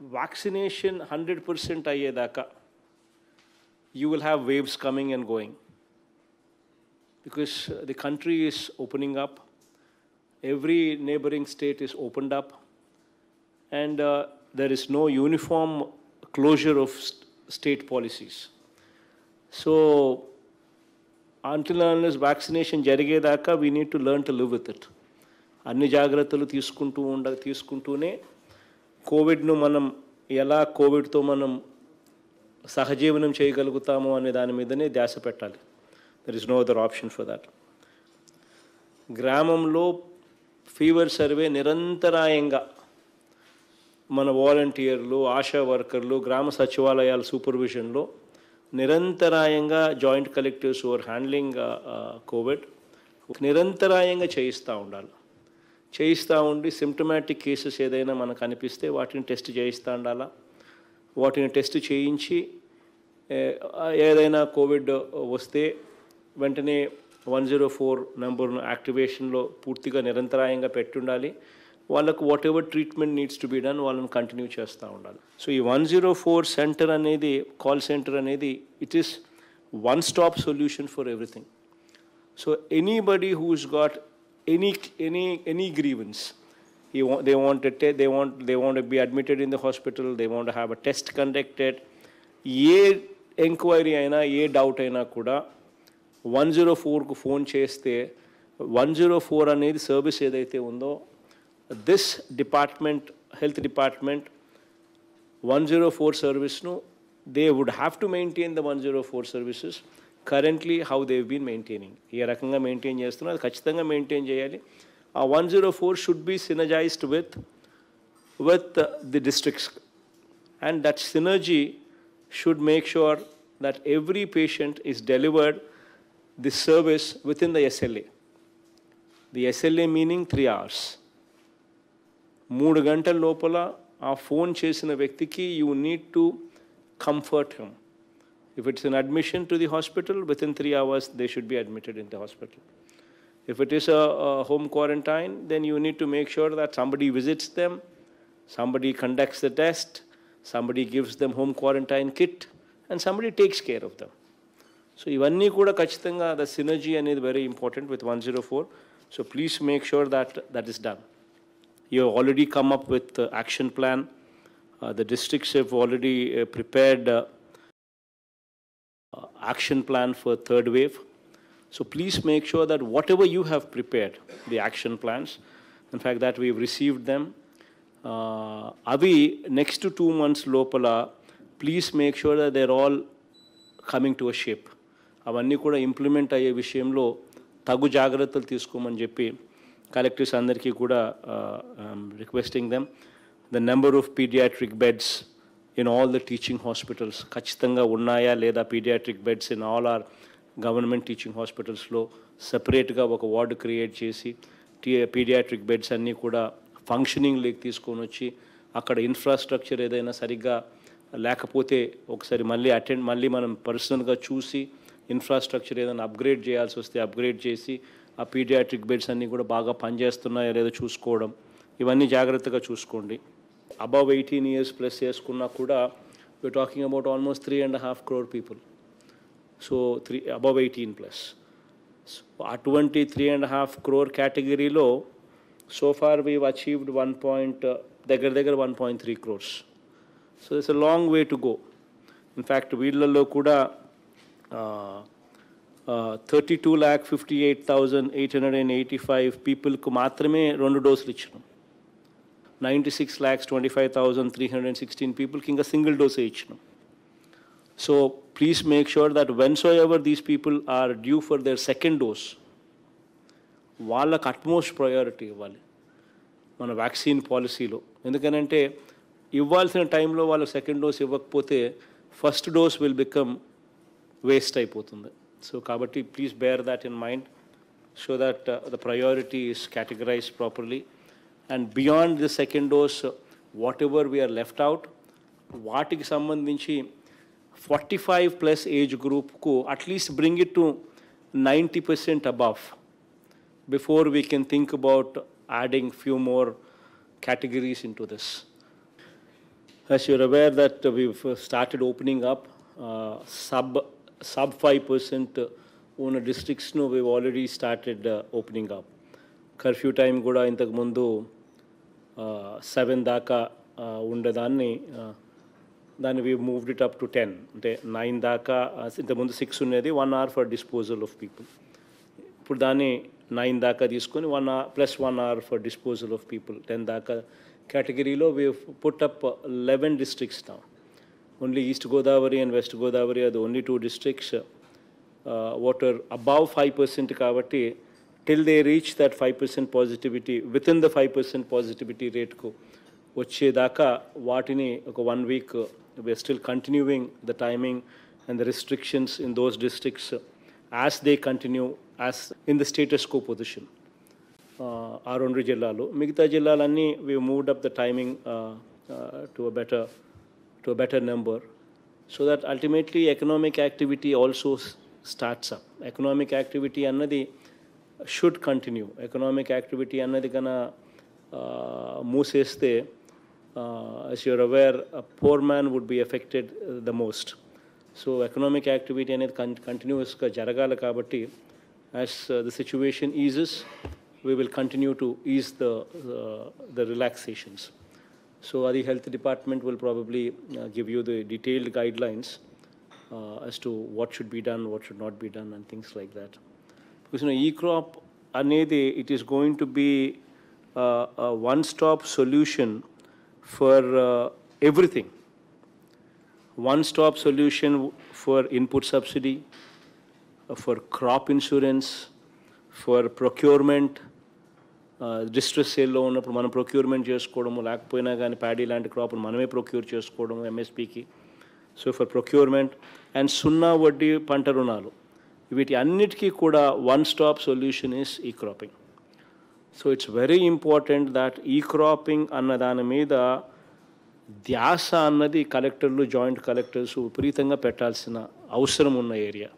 vaccination 100% ayedaka, you will have waves coming and going. Because the country is opening up, every neighboring state is opened up, and uh, there is no uniform closure of state policies. So, until and unless vaccination జరిగేదాకా we need to learn to live with it. అన్ని జాగ్రత్తలు తీసుకుంటూ ఉండ తీసుకుంటూనే కోవిడ్ను మనం ఎలా కోవిడ్తో మనం సహజీవనం చేయగలుగుతాము అనే దాని మీదనే ధ్యాస పెట్టాలి there is no other option for that గ్రామంలో ఫీవర్ సర్వే నిరంతరాయంగా మన వాలంటీర్లు ఆశా వర్కర్లు గ్రామ సచివాలయాల సూపర్విజన్లో నిరంతరాయంగా joint collectives are handling Covid నిరంతరాయంగా చేయిస్తూ ఉండాలి చేయిస్తూ ఉండి సిమ్టమాటిక్ కేసెస్ ఏదైనా మనకు అనిపిస్తే వాటిని టెస్ట్ చేయిస్తూ ఉండాలా వాటిని టెస్ట్ చేయించి ఏదైనా కోవిడ్ వస్తే వెంటనే వన్ జీరో ఫోర్ నెంబర్ను యాక్టివేషన్లో పూర్తిగా నిరంతరాయంగా పెట్టుండాలి వాళ్ళకు what treatment needs to be done వాళ్ళని కంటిన్యూ చేస్తూ ఉండాలి సో ఈ వన్ జీరో ఫోర్ సెంటర్ అనేది కాల్ సెంటర్ అనేది it is one stop solution for everything so anybody who's got any any any grievance they want to they want they want to be admitted in the hospital they want to have a test conducted ye inquiry aina ye doubt aina kuda 104 ku phone chesthe 104 anedi service edaithe undo this department health department 104 service no they would have to maintain the 104 services. Currently how they've been maintaining ఏ రకంగా maintain చేస్తున్నారు అది ఖచ్చితంగా maintain చేయాలి ఆ one zero four should be synergized with with the districts and that synergy should make sure that every patient is delivered this service within the SLA. The SLA meaning three hours మూడు గంటల లోపల ఆ phone చేసిన వ్యక్తికి you need to comfort him if it's an admission to the hospital, within three hours they should be admitted in the hospital. If it is a, a home quarantine, then you need to make sure that somebody visits them, somebody conducts the test, somebody gives them home quarantine kit, and somebody takes care of them. So ఇవన్నీ the ఖచ్చితంగా the the synergy very very important with 104. So, please make sure that that is done. You have already come up with with action plan the districts have prepared prepared uh, action plan for third wave. So please make sure that whatever you have prepared, the action plans, in fact that we've received them, uh, Avi, next to two months lopala, please make sure that they're all coming to a ship. Avanni kuda implementa aye vishayam lo, tagu jagratal tiskuman jeppi, collectors andar ki kuda uh, um, requesting them. The number of pediatric beds in all the teaching hospitals ఖచ్చితంగా ఉన్నాయా లేదా pediatric beds in all our government teaching హాస్పిటల్స్లో సపరేట్గా ఒక ward create చేసి టీ pediatric beds అన్నీ కూడా ఫంక్షనింగ్ లేక్ తీసుకొని వచ్చి అక్కడ ఇన్ఫ్రాస్ట్రక్చర్ ఏదైనా సరిగ్గా లేకపోతే ఒకసారి మళ్ళీ అటెండ్ మళ్ళీ మనం పర్సనల్గా చూసి ఇన్ఫ్రాస్ట్రక్చర్ ఏదైనా అప్గ్రేడ్ చేయాల్సి వస్తే అప్గ్రేడ్ చేసి ఆ పీడియాట్రిక్ బెడ్స్ అన్నీ కూడా బాగా పనిచేస్తున్నాయో లేదో చూసుకోవడం ఇవన్నీ జాగ్రత్తగా చూసుకోండి above 18 years plus years kuna kuda, we're talking about almost three and a half crore people. So above 18 plus. at 23 and a half crore category low, so far we've achieved 1 1.3 crores. So there's a long way to go. In fact, Veedlalo kuda, uh, uh, 32,58,885 people ku matrame rondo dose lichanam. 96 lakhs 25316 people king a single dose each so please make sure that whenever these people are due for their second dose vallaku utmost priority ivvali mana vaccine policy lo endukanante ivvalsina time lo vallu second dose ivvakapothe first dose will become waste aipothundi so kabatti please bear that in mind so that uh, the priority is categorized properly and beyond the second dose whatever we're left out వాటికి సంబంధించి forty five plus age గ్రూప్కు at least bring it to ninety percent above before we can think about adding few more categories into this. As you're aware that we've started opening up uh, sub sub 5% ఉన్న డిస్ట్రిక్ట్స్ను we've already started opening up curfew time కూడా ఇంతకుముందు seven దాకా ఉండేదాన్ని దాన్ని we moved it up to ten అంటే nine దాకా ఇంతకుముందు సిక్స్ ఉండేది one hour for disposal of people ఇప్పుడు దాన్ని నైన్ దాకా తీసుకొని one hour plus one hour for disposal of people ten దాకా కేటగిరీలో we put up eleven districts నా ఓన్లీ ఈస్ట్ గోదావరి అండ్ వెస్ట్ గోదావరి అది only two districts water above five percent కాబట్టి till they reach that 5% positivity, within the 5% positivity rate ko, vachche daka vatini one week, we are still continuing the timing and the restrictions in those districts as they continue as in the status quo position. Arundri jillalu. Migita jillalani, we moved up the timing uh, uh, to a better to a better number so that ultimately economic activity also starts up. Economic activity annadi should continue. Economic activity ಅನ್ನೋದಕ್ಕನ ಮೂಸೇస్తే uh, uh, as you're aware, a poor man would be affected uh, the most. So economic activity అనేది కంటిన్యూస్గా continue. as uh, the situation eases, we will continue to ease the, the relaxations. So the health department will probably uh, give you the detailed guidelines uh, as to what should be done, what should not be done, and things like that because e-crop, eCrop anedi it is going to be uh, a one-stop solution for uh, everything. One-stop solution for input subsidy, uh, for crop insurance, for procurement, distress sale loan, for man procurement just kodam, lack poina gani paddy land crop, and maname procure just kodam, MSP ki. So for procurement, and sunna vaddi pantarunalu. వీటి అన్నిటికీ కూడా one stop solution is e cropping so it's very important that e cropping అన్న దాని మీద ధ్యాస అన్నది కలెక్టర్లు joint collectors విపరీతంగా పెట్టాల్సిన అవసరం ఉన్న ఏరియా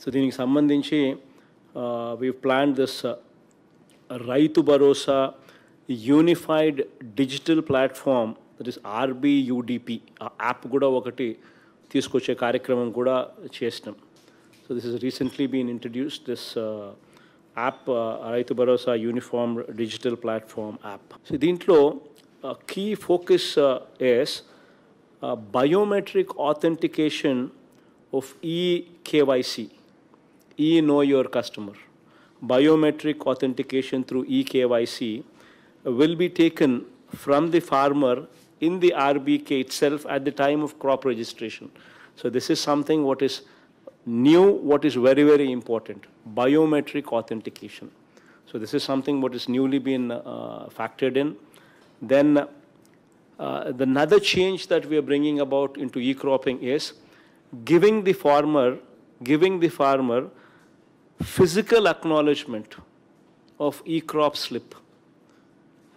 సో దీనికి సంబంధించి we plan this Rythu Bharosa unified digital platform that is RBUDP ఆ యాప్ కూడా ఒకటి తీసుకొచ్చే కార్యక్రమం కూడా చేసినాం So this has recently been introduced, this uh, app, uh, Arithubarosa, Uniform Digital Platform app. So the intro, uh, key focus uh, is biometric authentication of eKYC, e-know your customer. Biometric authentication through eKYC will be taken from the farmer in the RBK itself at the time of crop registration. So this is something what is new what is very, very important, biometric authentication. So this is something what is newly been uh, factored in. Then uh, the another change that we are bringing about into e-cropping is giving the farmer, giving the farmer physical acknowledgement of e-crop slip.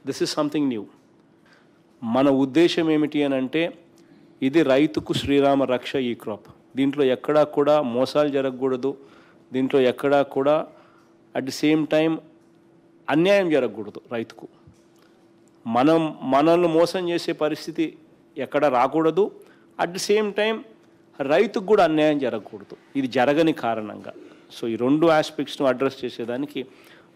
This is something new. Mana ఉద్దేశం ఏమిటి అని అంటే ఇది రైతుకు శ్రీరామ రక్ష దీంట్లో ఎక్కడా కూడా మోసాలు జరగకూడదు దీంట్లో ఎక్కడా కూడా అట్ ది సేమ్ టైం అన్యాయం జరగకూడదు రైతుకు మనం మనల్ని మోసం చేసే పరిస్థితి ఎక్కడ రాకూడదు అట్ ది సేమ్ టైం రైతుకు కూడా అన్యాయం జరగకూడదు ఇది జరగని కారణంగా సో ఈ రెండు ఆస్పెక్ట్స్ను అడ్రస్ చేసేదానికి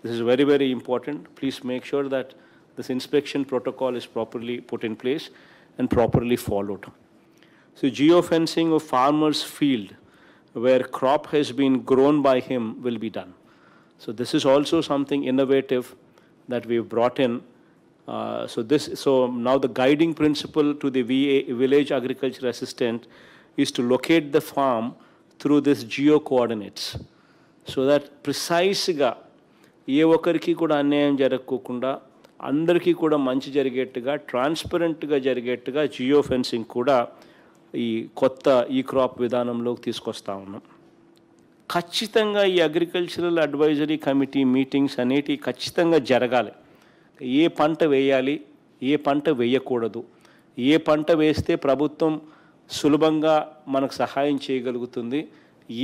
this is very very important please make sure that this inspection protocol is properly put in place and properly followed So geofencing of farmer's field where crop has been grown by him will be done. So this is also something innovative that we've brought in. Uh, so this, so now the guiding principle to the VA, village agriculture assistant is to locate the farm through this geo coordinates so that ప్రిసైస్గా ఏ ఒక్కరికి కూడా అన్యాయం జరగకోకుండా అందరికీ కూడా మంచి జరిగేట్టుగా ట్రాన్స్పరెంట్గా జరిగేట్టుగా ఈ కొత్త ఈ క్రాప్ విధానంలోకి తీసుకొస్తా ఉన్నాం ఖచ్చితంగా ఈ అగ్రికల్చరల్ అడ్వైజరీ కమిటీ మీటింగ్స్ అనేటివి ఖచ్చితంగా జరగాలి ఏ పంట వేయాలి ఏ పంట వేయకూడదు ఏ పంట వేస్తే ప్రభుత్వం సులభంగా మనకు సహాయం చేయగలుగుతుంది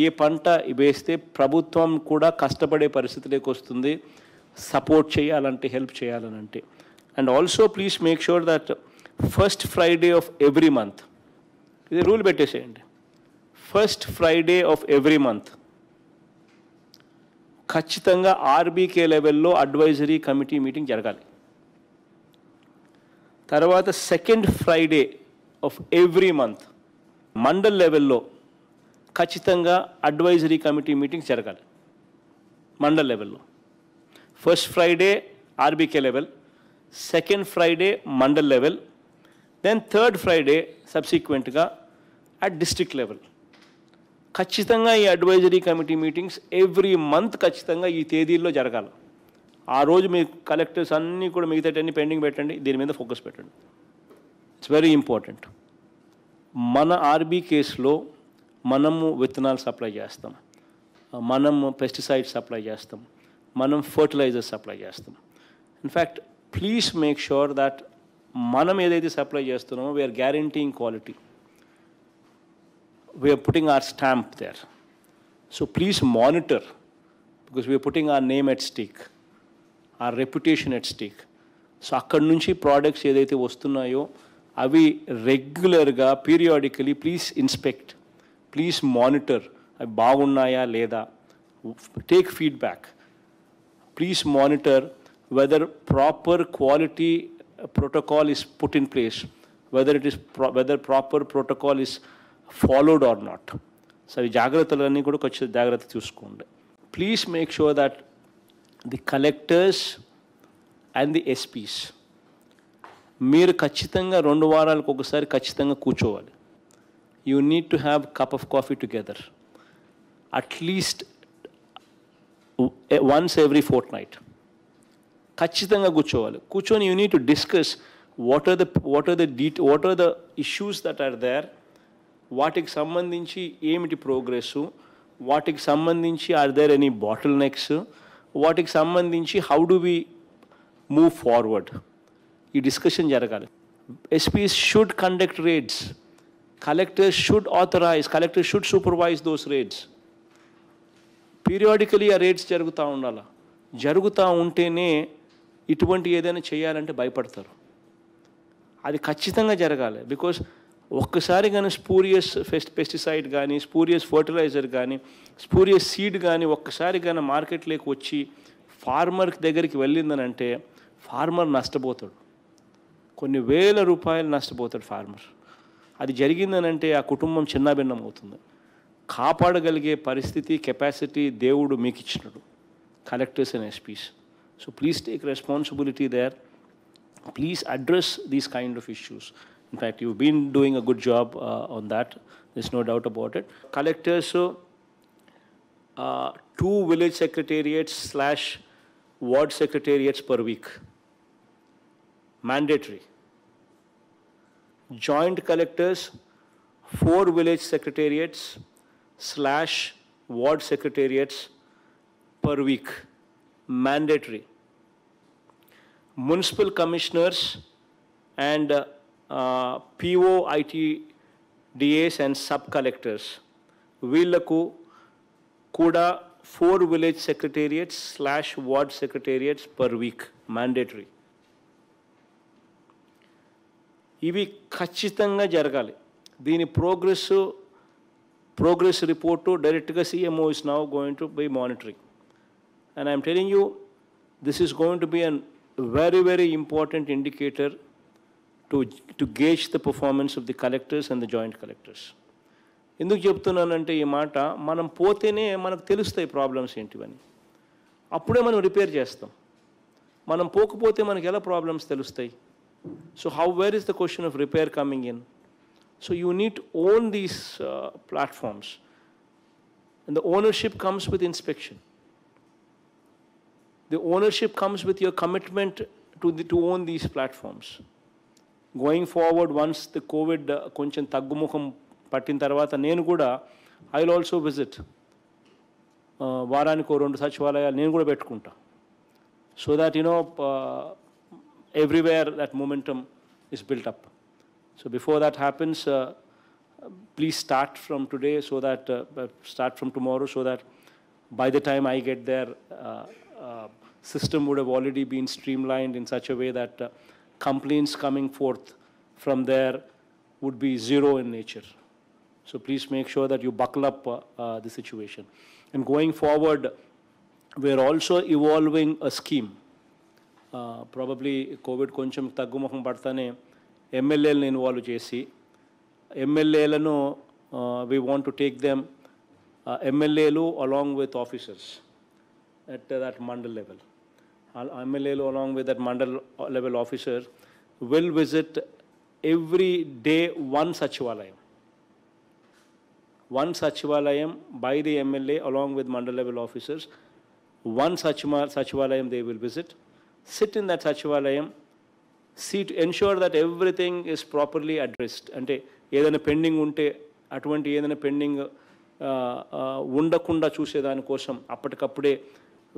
ఏ పంట వేస్తే ప్రభుత్వం కూడా కష్టపడే పరిస్థితిలోకి వస్తుంది సపోర్ట్ చేయాలంటే హెల్ప్ చేయాలనంటే and also please make sure that first Friday of every month ఇది రూల్ పెట్టేసేయండి first Friday of every month ఖచ్చితంగా ఆర్బీకే లెవెల్లో అడ్వైజరీ కమిటీ మీటింగ్ జరగాలి తర్వాత second Friday of every month mandal లెవెల్లో ఖచ్చితంగా అడ్వైజరీ కమిటీ మీటింగ్ జరగాలి మండల్ లెవెల్లో first Friday RBK level second Friday mandal level then third Friday సబ్సిక్వెంట్గా అట్ డిస్టిక్ లెవెల్ ఖచ్చితంగా ఈ advisory committee meetings every month ఖచ్చితంగా ఈ తేదీల్లో జరగాలి ఆ రోజు మీ కలెక్టర్స్ అన్నీ కూడా మిగతాటన్నీ పెండింగ్ పెట్టండి దీని మీద ఫోకస్ పెట్టండి ఇట్స్ వెరీ ఇంపార్టెంట్ మన ఆర్బీ కేసులో మనము విత్తనాలు సప్లై చేస్తాం మనము పెస్టిసైడ్స్ సప్లై చేస్తాం మనం ఫర్టిలైజర్స్ సప్లై చేస్తాం in fact please make sure that మనం ఏదైతే సప్లై చేస్తున్నామో we're guaranteeing quality we're putting our stamp there so please monitor because we're putting our name at stake our reputation at stake so అక్కడి నుంచి products ఏదైతే వస్తున్నాయో అవి రెగ్యులర్గా periodically please inspect please monitor అవి బాగున్నాయా లేదా take feedback please monitor whether proper quality a protocol is put in place, whether it is whether proper protocol is followed or not. So, please make sure that the collectors and the SPs, Mir Kachitanga Ronduwara al Kokosar Kachitanga Kuchoval. You need to have a cup of coffee together at least uh, once every fortnight. ఖచ్చితంగా కూర్చోవాలి కూర్చొని you need to discuss what are the what are the డీ what are the issues that are there వాటికి సంబంధించి ఏమిటి progress వాటికి సంబంధించి are there any bottlenecks వాటికి సంబంధించి how do we move forward ఈ డిస్కషన్ జరగాలి SPs should conduct raids collector should authorize collector should supervise those raids periodically ఆ రేడ్స్ జరుగుతూ ఉండాలి జరుగుతూ ఉంటేనే ఇటువంటి ఏదైనా చేయాలంటే భయపడతారు అది ఖచ్చితంగా జరగాలి బికాస్ ఒక్కసారి కానీ స్పూరియస్ ఫెస్ట్ పెస్టిసైడ్ కానీ స్పూరియస్ ఫర్టిలైజర్ కానీ స్పూరియస్ సీడ్ కానీ ఒక్కసారి కానీ మార్కెట్లోకి వచ్చి ఫార్మర్ దగ్గరికి వెళ్ళిందని అంటే ఫార్మర్ నష్టపోతాడు కొన్ని వేల రూపాయలు నష్టపోతాడు ఫార్మర్ అది జరిగిందని అంటే ఆ కుటుంబం చిన్నాభిన్నం అవుతుంది కాపాడగలిగే పరిస్థితి కెపాసిటీ దేవుడు మీకు ఇచ్చినాడు కలెక్టర్స్ అనే SPs So please take responsibility there. Please address these kind of issues. In fact, you've been doing a good job uh, on that. There's no doubt about it. Collectors, so uh, two village secretariats slash ward secretariats per week. Mandatory. Joint collectors, four village secretariats slash ward secretariats per week. mandatory. Municipal commissioners and uh, uh, and sub collectors sub వీళ్లకు కూడా four village secretariats slash ward secretariats per week mandatory ఇవి ఖచ్చితంగా జరగాలి దీని progress progress report డైరెక్ట్గా CMO is now going to by monitoring And I'm telling you, this is going to be a very, very important indicator to, to gauge the performance of the collectors and the joint collectors. ఎందుకు చెప్తున్నానంటే ఈ మాట మనం పోతేనే మనకు తెలుస్తాయి problems ఏంటివని అప్పుడే మనం రిపేర్ చేస్తాం మనం పోకపోతే మనకి ఎలా ప్రాబ్లమ్స్ తెలుస్తాయి so how where is the question of repair coming in so you need own these platforms and the ownership comes with inspection the ownership comes with your commitment to, to own these platforms. Going forward, once the COVID konchan taggumukham pattin tarvata, nenu guda, I'll also visit varani korundu sachivalaya, nenu kuda pettukunta. So that, you know, uh, everywhere that momentum is built up. So before that happens, uh, please start from today so that, uh, start from tomorrow so that by the time I get there, uh, system would have already been streamlined in such a way that uh, complaints coming forth from there would be zero in nature. So please make sure that you buckle up uh, uh, the situation. And going forward, we're also evolving a scheme. Probably uh, Covid కొంచెం తగ్గుముఖం పడతానే ఎమ్మెల్యేలను involve చేసి ఎమ్మెల్యేలను we want to take them ఎమ్మెల్యేలు along with officers at that mandal level. Our MLA along with that mandal level officer will visit every day one Sachivalayam. One Sachivalayam by the MLA along with mandal level officers. One Sachivalayam they will visit, sit in that Sachivalayam, see to ensure that everything is properly addressed. అంటే ఏదైనా pending ఉంటే అటువంటి ఏదైనా pending uh, uh, ఉండకుండా చూసేదానికోసం అప్పటికప్పుడే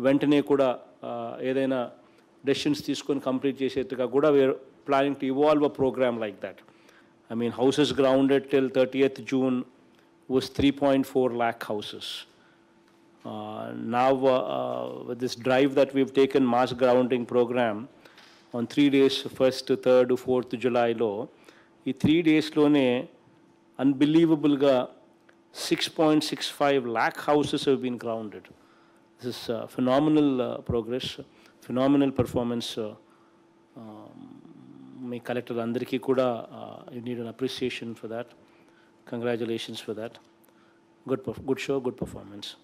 వెంటనే కూడా ఏదైనా డెసిషన్స్ తీసుకొని కంప్లీట్ చేసేట్టుగా కూడా we're planning to evolve a programme like that I mean houses grounded till thirtieth June was 3.4 lakh houses. Uh, now, uh, uh, with this drive that we've taken, mass grounding program, on three days, 1st, 3rd, 4th జులైలో ఈ three డేస్లోనే అన్బిలీవబుల్గా six point six five lakh houses have been grounded this is uh, phenomenal uh, progress, phenomenal performance. My uh, um, collector Andriki Kuda, uh, you need an appreciation for that. Congratulations for that. Good, good show, good performance.